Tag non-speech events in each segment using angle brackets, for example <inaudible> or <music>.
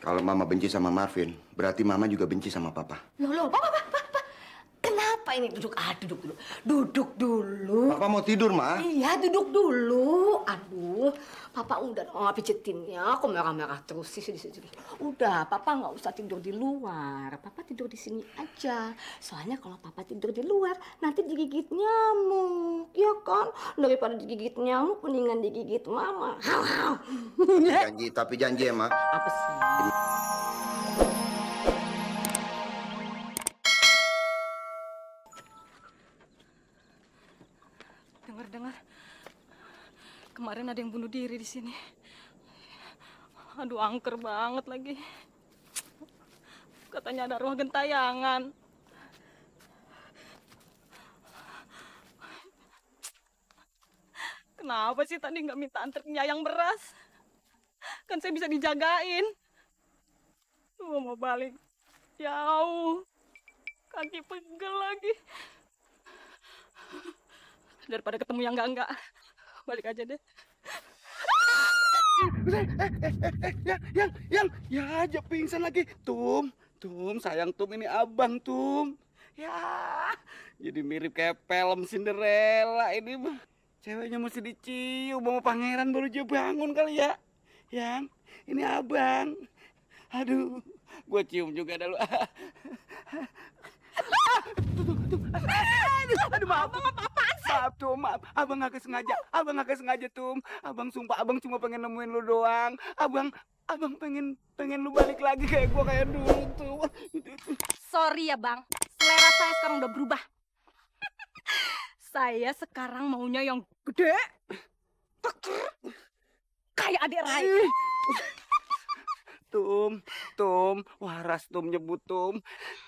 Kalau Mama benci sama Marvin, berarti Mama juga benci sama Papa. Loh, loh, Papa, Papa apa ini? Duduk, ah, duduk dulu. Duduk dulu. Papa mau tidur, Ma. Iya, duduk dulu. Aduh, Papa udah dong pijetinnya. Aku merah-merah terus sih di sini. Udah, Papa nggak usah tidur di luar. Papa tidur di sini aja. Soalnya kalau Papa tidur di luar, nanti digigit nyamuk. Ya kan? Daripada digigit nyamuk, mendingan digigit Mama. <laughs> Janji, tapi janji ya, Ma. Apa sih? dengar kemarin ada yang bunuh diri di sini. Aduh, angker banget lagi. Katanya ada rumah gentayangan. Kenapa sih tadi nggak minta antar penyayang beras? Kan saya bisa dijagain. Gua mau balik jauh. Kaki pegel lagi daripada ketemu yang enggak enggak <laughs> balik aja deh eh, eh, eh, eh, yang yang yang ya aja pingsan lagi tum tum sayang tum ini abang tum ya jadi mirip kayak film Cinderella ini ceweknya mesti dicium sama pangeran baru dia bangun kali ya yang ini abang aduh gue cium juga dah lu <laughs> maaf tuh maaf abang gak sengaja abang gak sengaja tuh abang sumpah abang cuma pengen nemuin lu doang abang abang pengen pengen lu balik lagi kayak gua kayak dulu tuh sorry ya bang selera saya sekarang udah berubah saya sekarang maunya yang gede kayak adik Rai eh. Tum, Tum, waras Tum nyebut Tum.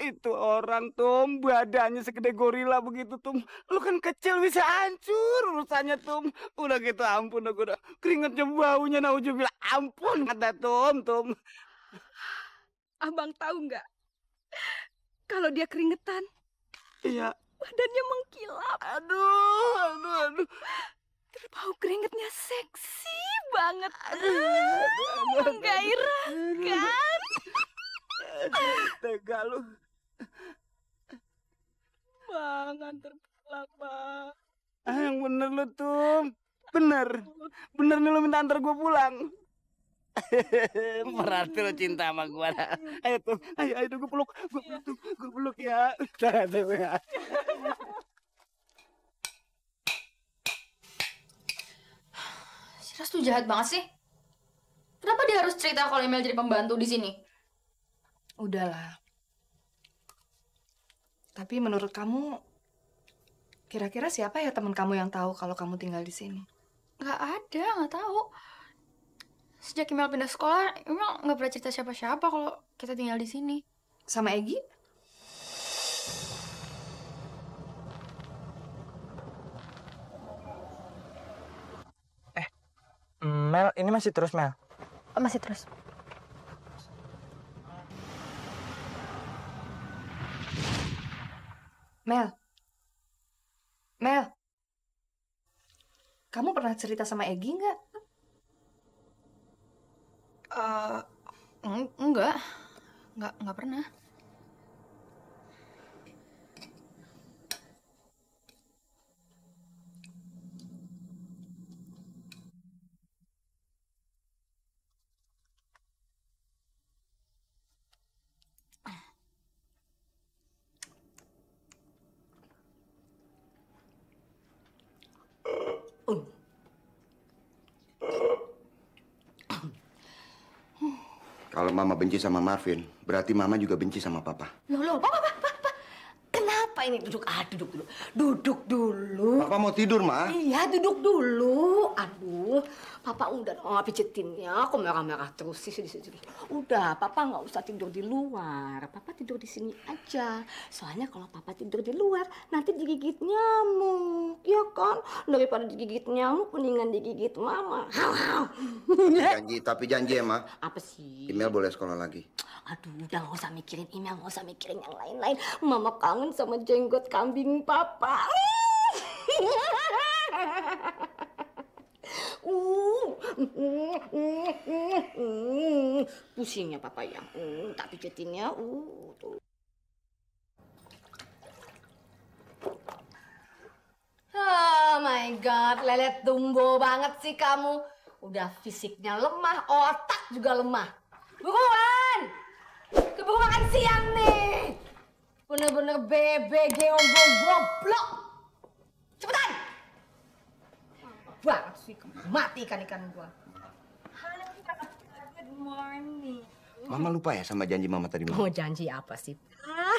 Itu orang Tum, badannya segede gorila begitu Tum. Lu kan kecil bisa hancur urusannya Tum. Udah gitu ampun aku udah keringetnya baunya naujubil. Ampun kata Tum, Tum. Abang tahu nggak? Kalau dia keringetan. Iya. Badannya mengkilap. Aduh, aduh, aduh. Terbau keringetnya seksi banget ah, kan gairah <laughs> kan tega lu bang antar pulang bang ah yang bener lu tuh bener bener nih lu minta antar gue pulang <laughs> Berarti lo cinta sama gua dah. Ayo tuh, ayo ayo gue peluk, gue iya. peluk, gue peluk ya. <laughs> ya. Iya, Terus tuh jahat banget sih. Kenapa dia harus cerita kalau Emil jadi pembantu di sini? Udahlah. Tapi menurut kamu, kira-kira siapa ya teman kamu yang tahu kalau kamu tinggal di sini? Gak ada, gak tahu. Sejak Emil pindah sekolah, Emil gak pernah cerita siapa-siapa kalau kita tinggal di sini. Sama Egi? Mel, ini masih terus Mel? Oh, masih terus. Mel. Mel. Kamu pernah cerita sama Egi nggak? Uh, enggak. Enggak, enggak pernah. Kalau Mama benci sama Marvin, berarti Mama juga benci sama Papa. Loh, loh, Papa, Papa, Papa ini duduk ah duduk dulu. Duduk dulu. Papa mau tidur, Ma. Iya, duduk dulu. Aduh, Papa udah oh, pijetin ya. aku merah-merah terus sih di sini. Udah, Papa nggak usah tidur di luar. Papa tidur di sini aja. Soalnya kalau Papa tidur di luar, nanti digigit nyamuk. Ya kan? Daripada digigit nyamuk, mendingan digigit Mama. janji, tapi janji ya, Ma. Apa sih? Email boleh sekolah lagi. Aduh, udah nggak usah mikirin email, nggak usah mikirin yang lain-lain. Mama kangen sama jenggot kambing papa. pusingnya papa ya. Hmm, tapi jadinya uh, Oh my god, lelet tumbo banget sih kamu. Udah fisiknya lemah, otak juga lemah. Buruan! bener-bener BBG ombong goblok. Cepetan! Banget sih, mati ikan-ikan gua. Halo, good morning. Mama lupa ya sama janji mama tadi malam. Oh, janji apa sih? Ah.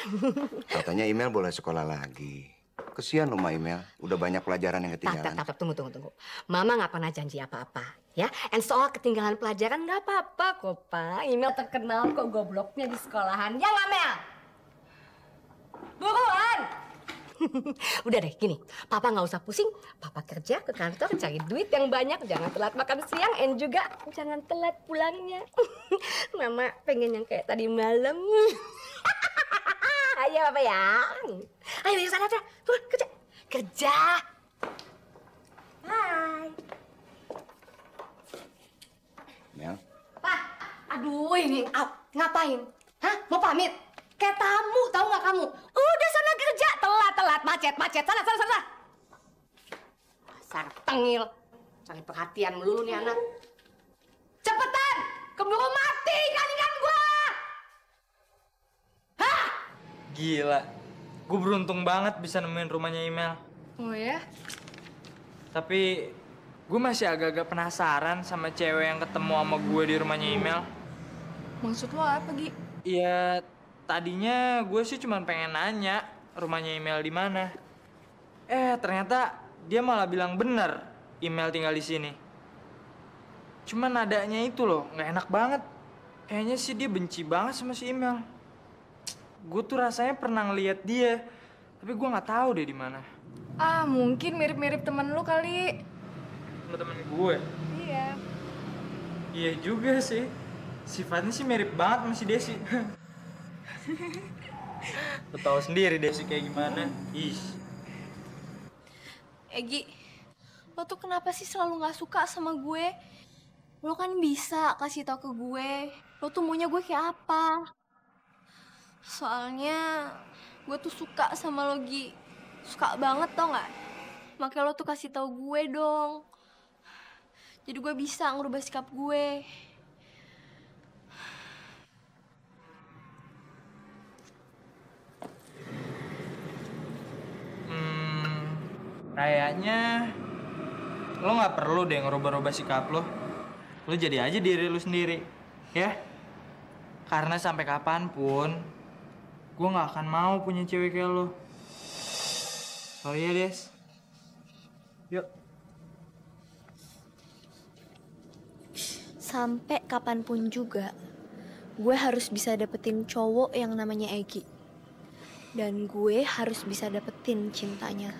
Katanya email boleh sekolah lagi. Kesian loh, Ma Imel. udah banyak pelajaran yang ketinggalan. Tak, tak, tak, tunggu, tunggu, tunggu. Mama nggak pernah janji apa-apa, ya. And soal ketinggalan pelajaran nggak apa-apa kok, Pak. Imel terkenal kok gobloknya di sekolahan. Ya Mamel? Buruan! <laughs> Udah deh, gini. Papa nggak usah pusing. Papa kerja ke kantor, cari duit yang banyak. Jangan telat makan siang, and juga jangan telat pulangnya. <laughs> Mama pengen yang kayak tadi malam. <laughs> Ayo, Papa ya. Ayo, ayo sana, sana. Buruan, kerja. Kerja. Hai. Mel. Pak, aduh ini ngapain? Hah? Mau pamit? Kayak tamu, tahu nggak kamu? macet, macet, macet. Sana, sana, sana. Dasar tengil. Cari perhatian melulu nih anak. Cepetan! Keburu mati ikan-ikan gua! Hah? Gila. Gue beruntung banget bisa nemuin rumahnya email. Oh ya? Tapi gue masih agak-agak penasaran sama cewek yang ketemu sama gue di rumahnya email. Maksud lo apa, Gi? Iya, tadinya gue sih cuma pengen nanya rumahnya email di mana. Eh, ternyata dia malah bilang bener email tinggal di sini. Cuman nadanya itu loh, nggak enak banget. Kayaknya sih dia benci banget sama si email. Gue tuh rasanya pernah ngeliat dia, tapi gue nggak tahu deh di mana. Ah, mungkin mirip-mirip temen lu kali. Temen gue? Ya? Iya. Iya juga sih. Sifatnya sih mirip banget sama si Desi. <laughs> Lu tahu sendiri deh sih kayak gimana. Ish. Egi, lo tuh kenapa sih selalu nggak suka sama gue? Lo kan bisa kasih tau ke gue, lo tuh maunya gue kayak apa? Soalnya gue tuh suka sama lo, Gi. Suka banget tau nggak? Makanya lo tuh kasih tau gue dong. Jadi gue bisa ngerubah sikap gue. kayaknya lo nggak perlu deh ngerubah-rubah sikap lo lo jadi aja diri lo sendiri ya karena sampai kapanpun gue nggak akan mau punya cewek kayak lo sorry ya des yuk sampai kapanpun juga gue harus bisa dapetin cowok yang namanya Egi dan gue harus bisa dapetin cintanya.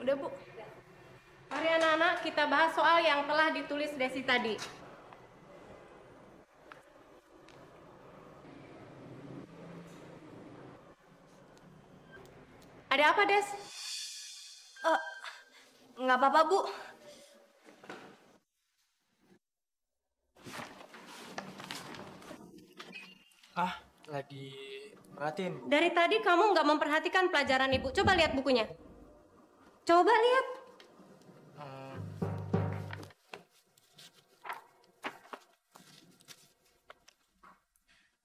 Udah Bu? Mari anak-anak kita bahas soal yang telah ditulis Desi tadi. Ada apa, Des? Uh, nggak apa-apa, Bu. Ah, lagi perhatiin. Dari tadi kamu nggak memperhatikan pelajaran Ibu. Coba lihat bukunya. Coba lihat.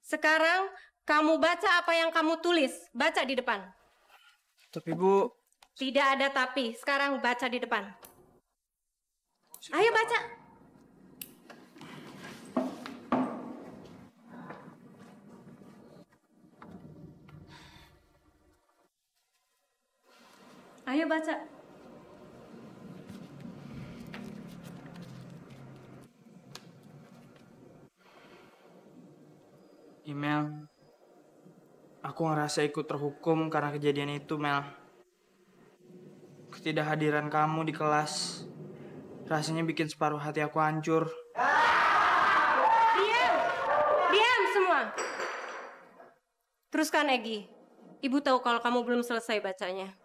Sekarang kamu baca apa yang kamu tulis. Baca di depan. Tapi Bu... Tidak ada tapi. Sekarang baca di depan. Ayo baca. Ayo baca. Mel. Aku ngerasa ikut terhukum karena kejadian itu Mel. Ketidakhadiran kamu di kelas rasanya bikin separuh hati aku hancur. Diam! Diam semua! Teruskan Egi. Ibu tahu kalau kamu belum selesai bacanya.